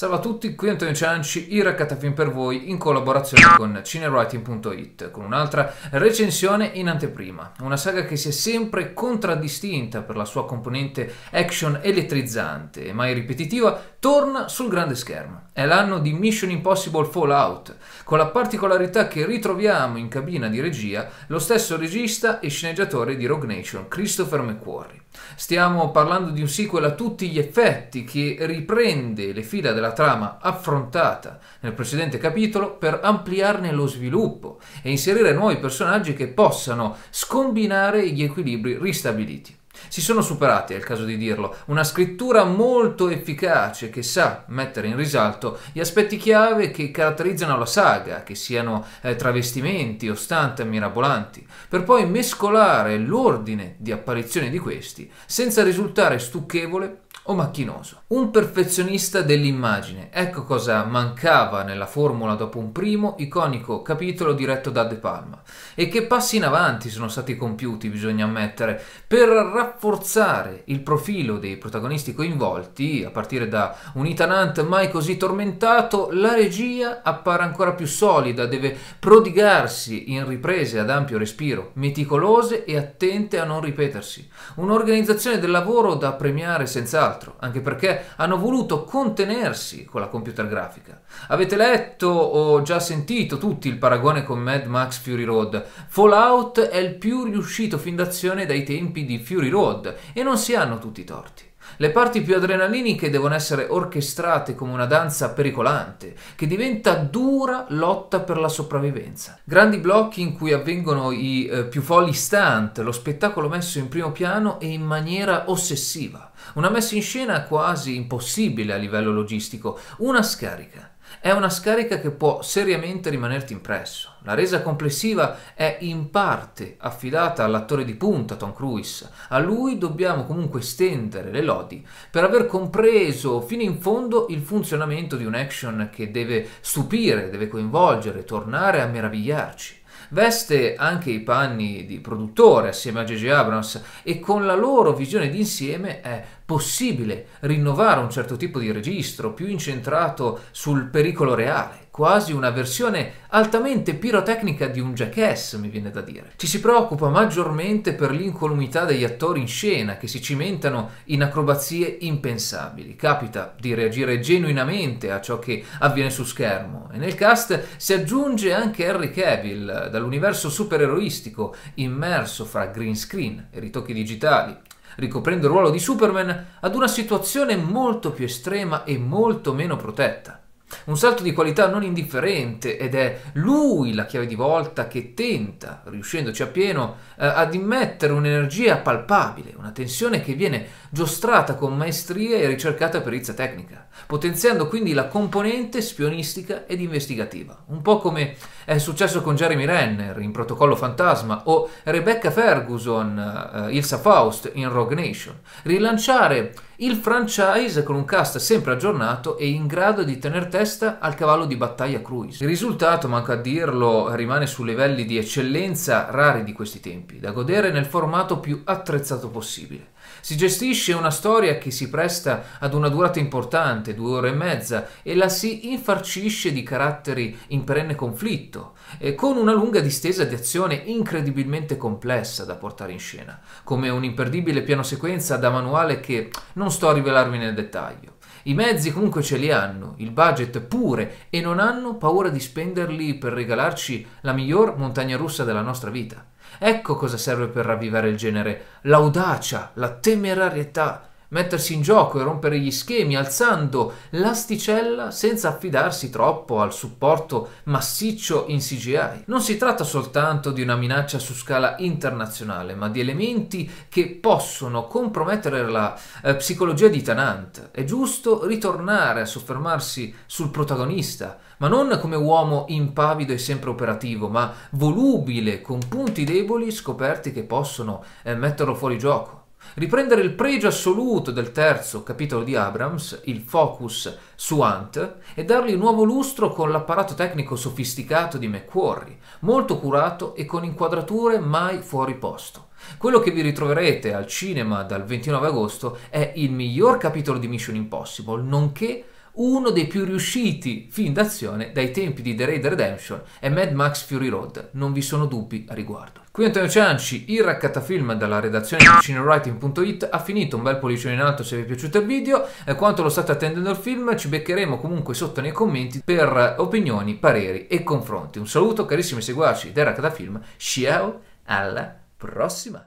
Salve a tutti, qui Antonio Cianci, Ira Catafin per voi in collaborazione con cinewriting.it con un'altra recensione in anteprima, una saga che si è sempre contraddistinta per la sua componente action elettrizzante e mai ripetitiva torna sul grande schermo. È l'anno di Mission Impossible Fallout, con la particolarità che ritroviamo in cabina di regia lo stesso regista e sceneggiatore di Rogue Nation, Christopher McQuarrie. Stiamo parlando di un sequel a tutti gli effetti che riprende le fila della trama affrontata nel precedente capitolo per ampliarne lo sviluppo e inserire nuovi personaggi che possano scombinare gli equilibri ristabiliti. Si sono superati, è il caso di dirlo, una scrittura molto efficace che sa mettere in risalto gli aspetti chiave che caratterizzano la saga, che siano eh, travestimenti o stunt mirabolanti, per poi mescolare l'ordine di apparizione di questi senza risultare stucchevole o macchinoso. Un perfezionista dell'immagine, ecco cosa mancava nella formula dopo un primo iconico capitolo diretto da De Palma. E che passi in avanti sono stati compiuti, bisogna ammettere, per rafforzare il profilo dei protagonisti coinvolti, a partire da un Itanant mai così tormentato, la regia appare ancora più solida, deve prodigarsi in riprese ad ampio respiro, meticolose e attente a non ripetersi. Un'organizzazione del lavoro da premiare senza tutt'altro, anche perché hanno voluto contenersi con la computer grafica. Avete letto o già sentito tutti il paragone con Mad Max Fury Road. Fallout è il più riuscito fin d'azione dai tempi di Fury Road e non si hanno tutti i torti. Le parti più adrenaliniche devono essere orchestrate come una danza pericolante, che diventa dura lotta per la sopravvivenza. Grandi blocchi in cui avvengono i eh, più folli stunt, lo spettacolo messo in primo piano e in maniera ossessiva. Una messa in scena quasi impossibile a livello logistico, una scarica. È una scarica che può seriamente rimanerti impresso. La resa complessiva è in parte affidata all'attore di punta Tom Cruise. A lui dobbiamo comunque stendere le lodi per aver compreso fino in fondo il funzionamento di un action che deve stupire, deve coinvolgere, tornare a meravigliarci veste anche i panni di produttore assieme a J.J. Abrams e con la loro visione d'insieme è possibile rinnovare un certo tipo di registro più incentrato sul pericolo reale, quasi una versione altamente pirotecnica di un jackass, mi viene da dire. Ci si preoccupa maggiormente per l'incolumità degli attori in scena che si cimentano in acrobazie impensabili. Capita di reagire genuinamente a ciò che avviene su schermo e nel cast si aggiunge anche Henry Cavill dall'universo supereroistico immerso fra green screen e ritocchi digitali ricoprendo il ruolo di Superman, ad una situazione molto più estrema e molto meno protetta. Un salto di qualità non indifferente ed è lui la chiave di volta che tenta, riuscendoci appieno, eh, ad immettere un'energia palpabile, una tensione che viene giostrata con maestria e ricercata perizia tecnica, potenziando quindi la componente spionistica ed investigativa, un po' come è successo con Jeremy Renner in Protocollo Fantasma o Rebecca Ferguson, uh, Ilsa Faust in Rogue Nation, rilanciare il franchise con un cast sempre aggiornato e in grado di tener testa al cavallo di battaglia Cruise. Il risultato, manco a dirlo, rimane su livelli di eccellenza rari di questi tempi, da godere nel formato più attrezzato possibile possibile. Si gestisce una storia che si presta ad una durata importante, due ore e mezza, e la si infarcisce di caratteri in perenne conflitto, eh, con una lunga distesa di azione incredibilmente complessa da portare in scena, come un imperdibile piano sequenza da manuale che non sto a rivelarvi nel dettaglio. I mezzi comunque ce li hanno, il budget pure, e non hanno paura di spenderli per regalarci la miglior montagna russa della nostra vita. Ecco cosa serve per ravvivare il genere, l'audacia, la temerarietà, mettersi in gioco e rompere gli schemi alzando l'asticella senza affidarsi troppo al supporto massiccio in CGI. Non si tratta soltanto di una minaccia su scala internazionale, ma di elementi che possono compromettere la eh, psicologia di Tanant. È giusto ritornare a soffermarsi sul protagonista, ma non come uomo impavido e sempre operativo, ma volubile, con punti deboli scoperti che possono eh, metterlo fuori gioco riprendere il pregio assoluto del terzo capitolo di Abrams, il focus su Hunt, e dargli un nuovo lustro con l'apparato tecnico sofisticato di McQuarrie, molto curato e con inquadrature mai fuori posto. Quello che vi ritroverete al cinema dal 29 agosto è il miglior capitolo di Mission Impossible, nonché uno dei più riusciti film d'azione dai tempi di The Raid Redemption e Mad Max Fury Road, non vi sono dubbi a riguardo. Qui Antonio Cianci, il raccattafilm dalla redazione di cinewriting.it ha finito un bel pollice in alto se vi è piaciuto il video, e eh, quanto lo state attendendo al film ci beccheremo comunque sotto nei commenti per eh, opinioni, pareri e confronti. Un saluto carissimi seguaci del raccattafilm, ciao, alla prossima!